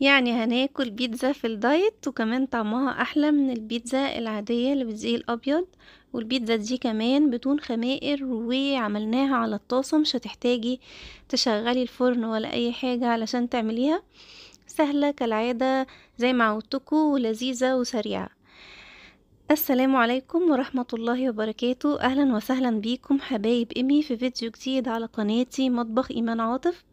يعني هناكل بيتزا في الدايت وكمان طعمها احلى من البيتزا العادية اللي بالزي الابيض والبيتزا دي كمان بدون خمائر وعملناها على الطاسة مش هتحتاجي تشغلي الفرن ولا اي حاجة علشان تعمليها سهلة كالعادة زي ما عودتكم ولذيذة وسريعة السلام عليكم ورحمة الله وبركاته أهلا وسهلا بيكم حبايب إمي في فيديو جديد على قناتي مطبخ إيمان عاطف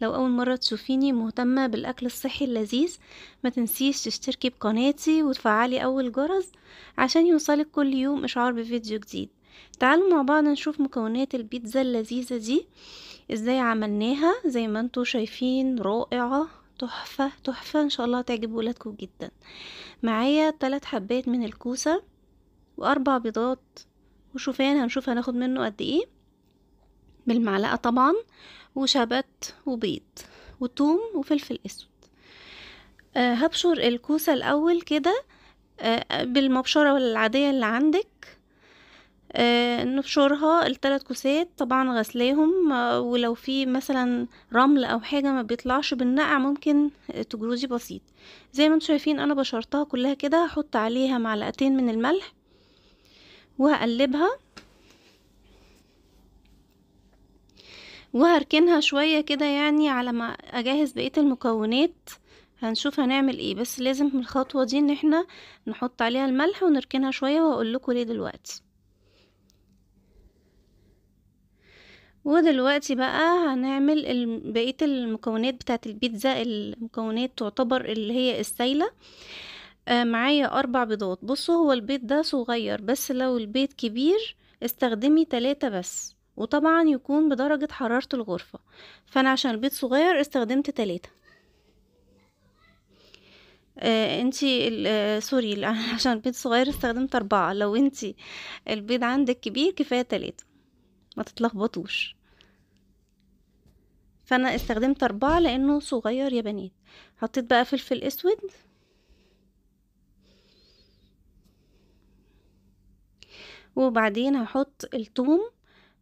لو أول مرة تشوفيني مهتمة بالأكل الصحي اللذيذ ما تنسيش تشتركي بقناتي وتفعلي أول جرس عشان يوصلك كل يوم إشعار بفيديو جديد تعالوا مع بعض نشوف مكونات البيتزا اللذيذة دي ازاي عملناها زي ما انتوا شايفين رائعة تحفة تحفة ان شاء الله تعجب ولادكم جدا معايا ثلاث حبات من الكوسة واربع بيضات وشوفان هنشوف هناخد منه قد ايه بالمعلقة طبعا وشبت وبيض وتوم وفلفل اسود أه هبشر الكوسة الاول كده أه بالمبشرة العادية اللي عندك أه نبشرها التلات كوسات طبعا غسلاهم آه، ولو في مثلا رمل او حاجة ما بيطلعش بالنقع ممكن تجروزي بسيط زي ما انتم شايفين انا بشرتها كلها كده هحط عليها معلقتين من الملح وهقلبها وهركنها شوية كده يعني على ما اجهز بقية المكونات هنشوف هنعمل ايه بس لازم من الخطوة دي ان احنا نحط عليها الملح ونركنها شوية وهقول لكم ليه دلوقتي ودلوقتي بقى هنعمل بقية المكونات بتاعت البيتزا المكونات تعتبر اللي هي السايلة آه معايا اربع بيضات بصوا هو البيض ده صغير بس لو البيض كبير استخدمي تلاتة بس وطبعا يكون بدرجة حرارة الغرفة فأنا عشان البيت صغير استخدمت تلاتة آه انتي آه، سوري عشان البيض صغير استخدمت اربعة لو انتي البيض عندك كبير كفاية تلاتة ما تتلخبطوش فانا استخدمت اربعة لانه صغير يا بنات حطيت بقى فلفل اسود وبعدين هحط الثوم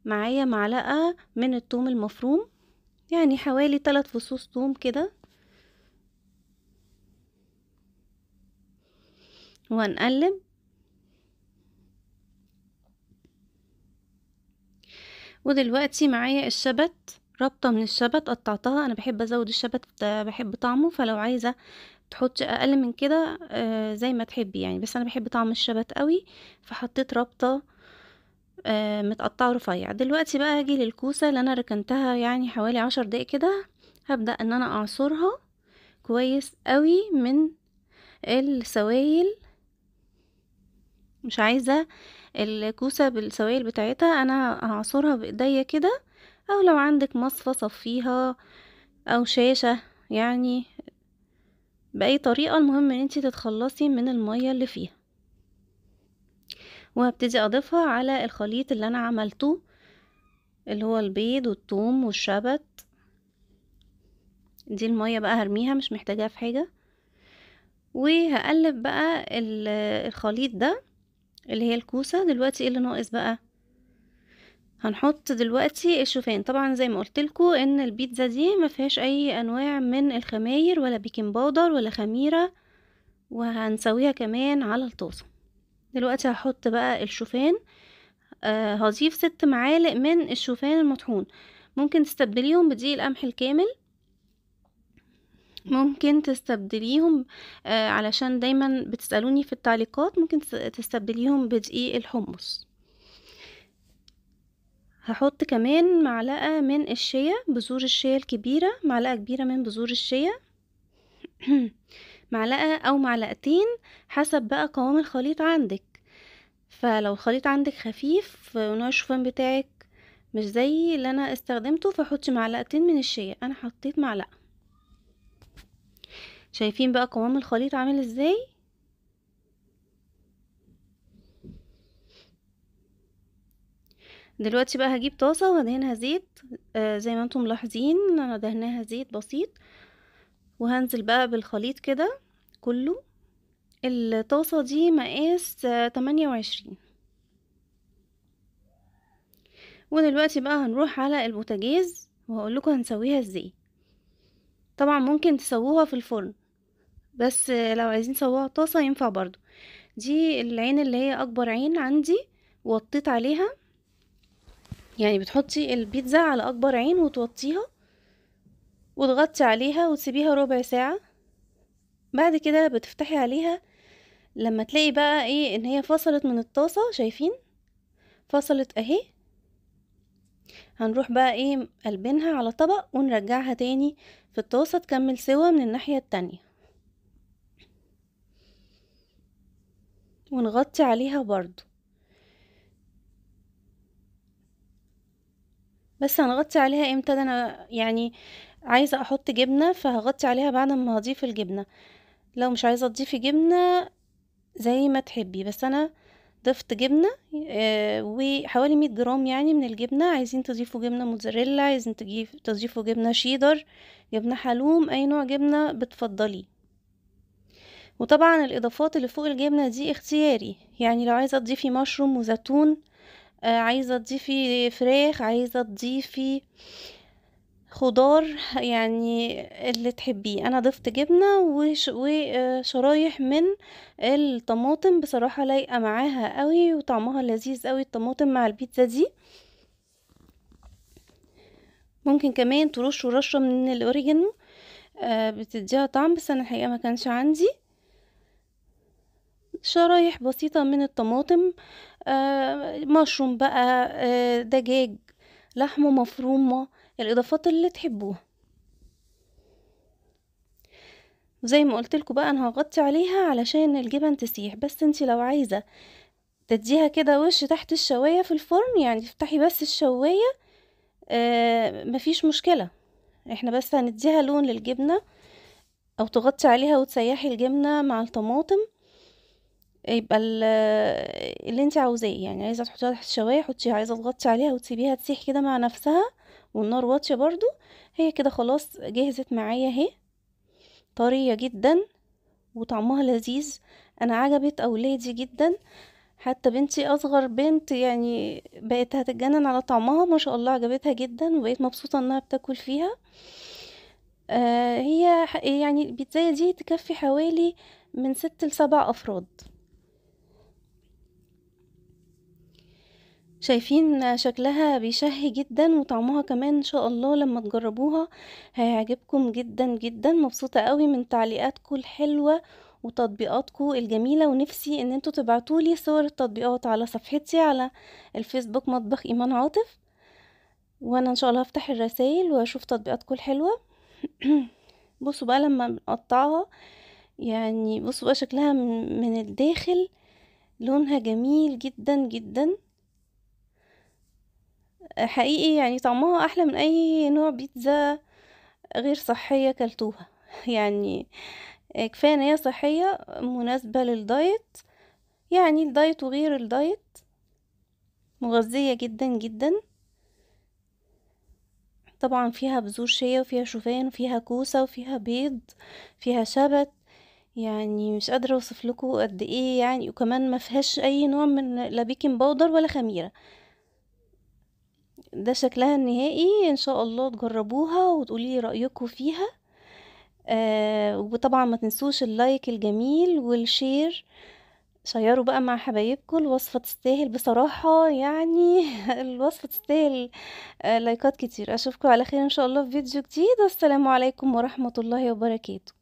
معايا معلقة من التوم المفروم يعني حوالي تلات فصوص توم كده وهنقلب ودلوقتي معايا الشبت رابطة من الشبت قطعتها انا بحب ازود الشبت بحب طعمه فلو عايزة تحطي اقل من كده آه، زي ما تحبي يعني بس انا بحب طعم الشبت قوي فحطيت رابطة آه، متقطعه رفيع دلوقتي بقى هاجي للكوسة اللي انا ركنتها يعني حوالي عشر دقايق كده هبدأ ان انا اعصرها كويس قوي من السوائل مش عايزة الكوسة بالسوائل بتاعتها انا هعصرها بايديا كده او لو عندك مصفة صفيها او شاشة يعني بأي طريقة المهم ان انتي تتخلصي من المية اللي فيها وهبتدي اضيفها على الخليط اللي انا عملته اللي هو البيض والثوم والشبت دي المية بقى هرميها مش محتاجاها في حاجة وهقلب بقى الخليط ده اللي هي الكوسة دلوقتي ايه اللي ناقص بقى هنحط دلوقتي الشوفان طبعا زي ما قلت ان البيتزا دي ما فيهاش اي انواع من الخماير ولا بيكنج باودر ولا خميره وهنسويها كمان على الطاسه دلوقتي هحط بقى الشوفان آه هضيف ست معالق من الشوفان المطحون ممكن تستبدليهم بدقيق القمح الكامل ممكن تستبدليهم آه علشان دايما بتسألوني في التعليقات ممكن تستبدليهم بدقيق الحمص هحط كمان معلقة من الشيا بذور الشيا الكبيرة معلقة كبيرة من بذور الشيا معلقة أو معلقتين حسب بقى قوام الخليط عندك فلو الخليط عندك خفيف ونوع الشوفان بتاعك مش زي اللي أنا استخدمته فحطي معلقتين من الشيا أنا حطيت معلقة شايفين بقى قوام الخليط عامل ازاي دلوقتي بقى هجيب طاسة ودهنها زيت آه زي ما انتم ملاحظين انا دهناها زيت بسيط وهنزل بقى بالخليط كده كله الطاسة دي مقاس تمانية وعشرين ودلوقتي بقى هنروح على البوتاجاز وهقول لكم هنسويها ازاي طبعا ممكن تسووها في الفرن بس لو عايزين تسووها طاسة ينفع برضو دي العين اللي هي اكبر عين عندي وطيت عليها يعني بتحطي البيتزا على اكبر عين وتوطيها وتغطي عليها وتسيبيها ربع ساعة بعد كده بتفتحي عليها لما تلاقي بقى ايه ان هي فصلت من الطاسة شايفين فصلت اهي هنروح بقى ايه قلبينها على طبق ونرجعها تاني في الطاسة تكمل سوا من الناحية التانية ونغطي عليها برضو بس هنغطي عليها امتى ده انا يعني عايزة احط جبنة فهغطي عليها بعد ما هضيف الجبنة لو مش عايزة تضيفي جبنة زي ما تحبي بس انا ضفت جبنة آه، وحوالي مية جرام يعني من الجبنة عايزين تضيفوا جبنة موتزاريلا عايزين تضيفوا جبنة شيدر جبنة حلوم اي نوع جبنة بتفضلي وطبعا الاضافات اللي فوق الجبنة دي اختياري يعني لو عايزة تضيفي مشروم وزيتون آه، عايزة تضيفي فراخ عايزة تضيفي آه خضار يعني اللي تحبيه انا ضفت جبنه وش وشرايح آه، من الطماطم بصراحه لايقه معاها قوي وطعمها لذيذ قوي الطماطم مع البيتزا دي ممكن كمان ترش رشه من الاوريجانو آه بتديها طعم بس انا الحقيقه ما كانش عندي شرايح بسيطه من الطماطم آه مشروم بقى آه دجاج لحمه مفرومه الاضافات اللي تحبوها زي ما قلت لكم بقى انا هغطي عليها علشان الجبن تسيح بس انت لو عايزه تديها كده وش تحت الشوايه في الفرن يعني تفتحي بس الشوايه آه مفيش مشكله احنا بس هنديها لون للجبنه او تغطي عليها وتسيحي الجبنه مع الطماطم يبقى اللي انت عاوزاه يعني عايزه تحطيها تحت الشوايه حطيها عايزه تغطي عليها وتسيبيها تسيح كده مع نفسها والنار واطية برضو هي كده خلاص جهزت معايا اهي طرية جدا وطعمها لذيذ انا عجبت اولادي جدا حتى بنتي اصغر بنت يعني بقت هتتجنن على طعمها ما شاء الله عجبتها جدا وبقيت مبسوطة انها بتاكل فيها آه هي يعني البيتزاية دي تكفي حوالي من ست لسبع افراد شايفين شكلها بيشهي جدًا وطعمها كمان إن شاء الله لمّا تجربوها هيعجبكم جدًا، جدًا، مبسوطة أوي من تعليقاتكم الحلوة وتطبيقاتكم الجميلة، ونِفسي إن انتوا تبعتولي صور التطبيقات على صفحتي على الفيسبوك مطبخ إيمان عاطف، وأنا إن شاء الله هفتح الرسايل وأشوف تطبيقاتكم الحلوة. بصوا بقى لمّا بنقطعها يعني بصوا بقى شكلها من الداخل، لونها جميل جدًا، جدًا. حقيقي يعني طعمها أحلى من أي نوع بيتزا غير صحية كلتوها يعني كفاية ان هي صحية مناسبة للدايت يعني الدايت وغير الدايت مغذية جدا جدا طبعا فيها بذور شيا وفيها شوفان وفيها كوسة وفيها بيض فيها شبت يعني مش قادرة اوصف لكم قد ايه يعني وكمان ما فيهاش اي نوع من لا بيكنج باودر ولا خميرة ده شكلها النهائي ان شاء الله تجربوها وتقولي رأيكم فيها آه وطبعا ما تنسوش اللايك الجميل والشير شيروا بقى مع حبايبكم الوصفة تستاهل بصراحة يعني الوصفة تستاهل آه لايكات كتير اشوفكم على خير ان شاء الله في فيديو جديد والسلام عليكم ورحمة الله وبركاته